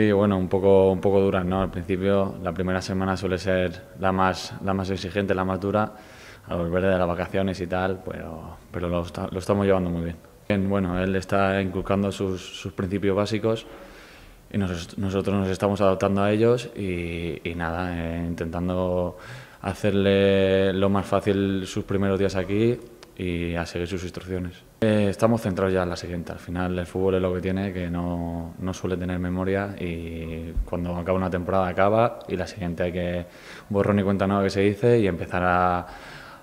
Sí, bueno, un poco, un poco dura, ¿no? Al principio, la primera semana suele ser la más, la más exigente, la más dura, al volver de las vacaciones y tal, pero, pero lo, estamos llevando muy bien. bien. Bueno, él está inculcando sus, principios básicos y nosotros nos estamos adaptando a ellos y, nada, eh, intentando hacerle lo más fácil sus primeros días aquí y a seguir sus instrucciones. Eh, estamos centrados ya en la siguiente. Al final el fútbol es lo que tiene, que no, no, suele tener memoria y cuando acaba una temporada acaba y la siguiente hay que ...borrar ni cuenta nueva que se dice y empezar a,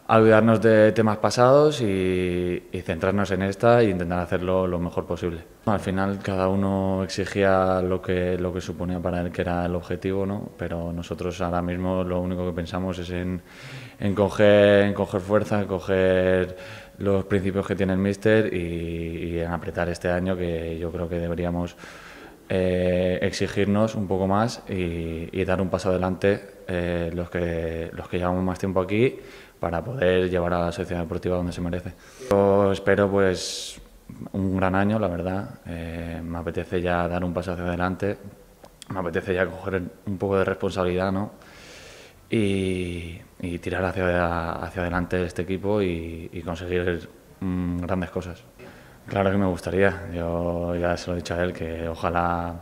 Ayudarnos de temas pasados y, centrarnos en esta y e intentar hacerlo lo mejor posible. Al final cada uno exigía lo que, lo que suponía para él que era el objetivo, ¿no? pero nosotros ahora mismo lo único que pensamos es en, en coger, fuerza, en coger los principios que tiene el míster y en apretar este año que yo creo que deberíamos eh, exigirnos un poco más y, dar un paso adelante eh, los, que, los que llevamos más tiempo aquí para poder llevar a la sociedad deportiva donde se merece. Yo espero pues un gran año, la verdad. Eh, me apetece ya dar un paso hacia adelante, me apetece ya coger un poco de responsabilidad ¿no? y, tirar hacia, hacia adelante este equipo y, conseguir mm, grandes cosas. Claro que me gustaría. Yo ya se lo he dicho a él que ojalá.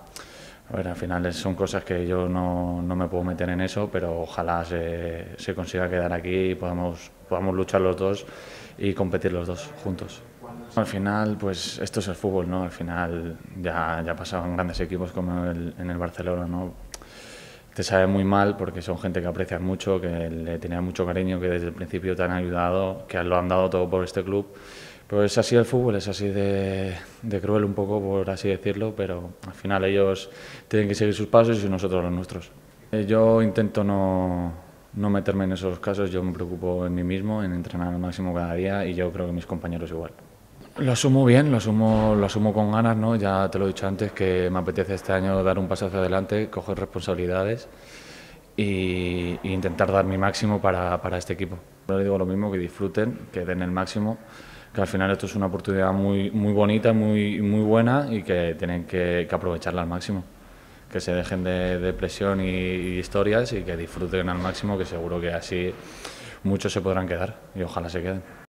A ver, al final son cosas que yo no, me puedo meter en eso, pero ojalá se, consiga quedar aquí y podamos, podamos luchar los dos y competir los dos juntos. Al final, pues esto es el fútbol, ¿no? Al final ya, ya pasaban grandes equipos como en el Barcelona, ¿no? Te sabe muy mal porque son gente que aprecias mucho, que le tenías mucho cariño, que desde el principio te han ayudado, que lo han dado todo por este club pero pues es así el fútbol, es así de, cruel un poco, por así decirlo, pero al final ellos tienen que seguir sus pasos y nosotros los nuestros. Eh, yo intento no, meterme en esos casos, yo me preocupo en mí mismo, en entrenar al máximo cada día y yo creo que mis compañeros igual. Lo asumo bien, lo asumo, lo con ganas, ¿no? Ya te lo he dicho antes que me apetece este año dar un paso hacia adelante, coger responsabilidades e intentar dar mi máximo para, este equipo. Pero digo lo mismo, que disfruten, que den el máximo que al final esto es una oportunidad muy, muy bonita, muy, muy buena y que tienen que, aprovecharla al máximo. Que se dejen de, presión y, historias y que disfruten al máximo, que seguro que así muchos se podrán quedar y ojalá se queden.